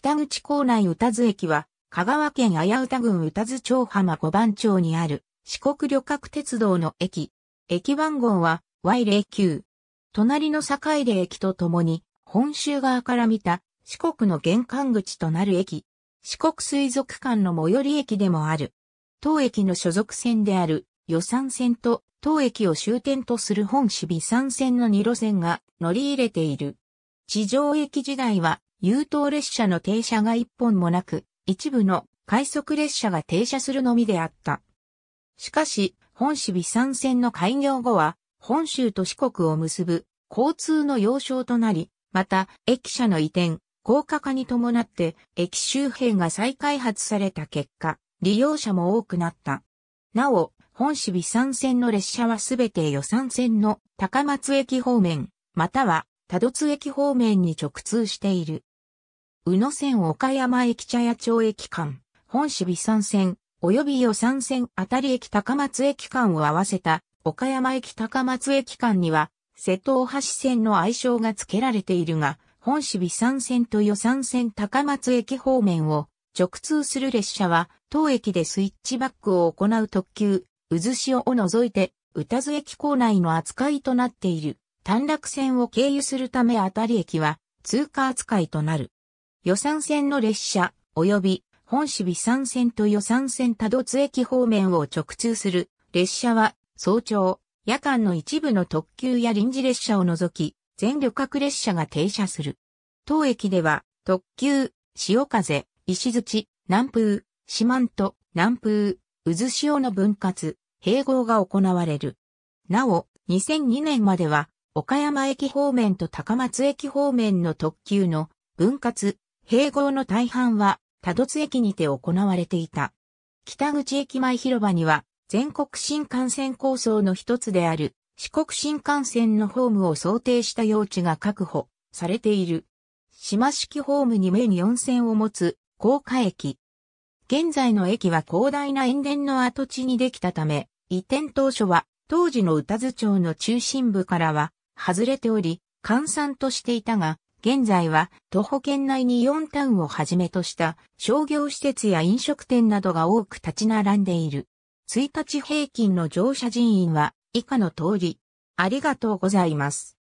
北口港内宇多津駅は、香川県綾歌郡宇多津町浜五番町にある四国旅客鉄道の駅。駅番号は Y09。隣の坂出駅とともに、本州側から見た四国の玄関口となる駅。四国水族館の最寄り駅でもある。当駅の所属線である予算線と当駅を終点とする本市備山線の2路線が乗り入れている。地上駅時代は優等列車の停車が一本もなく、一部の快速列車が停車するのみであった。しかし、本市備山線の開業後は、本州と四国を結ぶ交通の要衝となり、また、駅舎の移転、高架化に伴って、駅周辺が再開発された結果、利用者も多くなった。なお、本市備山線の列車はすべて予算線の高松駅方面、または多度津駅方面に直通している。宇野線岡山駅茶屋町駅間、本市美山線、及び予算線あたり駅高松駅間を合わせた、岡山駅高松駅間には、瀬戸大橋線の愛称が付けられているが、本市美山線と予算線高松駅方面を直通する列車は、当駅でスイッチバックを行う特急、渦潮を除いて、宇多津駅構内の扱いとなっている。短絡線を経由するためあたり駅は通過扱いとなる。予算線の列車、及び本市美山線と予算線多度津駅方面を直通する列車は早朝、夜間の一部の特急や臨時列車を除き、全旅客列車が停車する。当駅では特急、潮風、石槌、南風、四万と南風、渦潮の分割、併合が行われる。なお、2002年までは、岡山駅方面と高松駅方面の特急の分割、併合の大半は、多度津駅にて行われていた。北口駅前広場には、全国新幹線構想の一つである、四国新幹線のホームを想定した用地が確保されている。島式ホームに面4線を持つ、高架駅。現在の駅は広大な塩田の跡地にできたため、移転当初は、当時の宇多津町の中心部からは、外れており、閑散としていたが、現在は徒歩圏内に4タウンをはじめとした商業施設や飲食店などが多く立ち並んでいる。1日平均の乗車人員は以下の通り。ありがとうございます。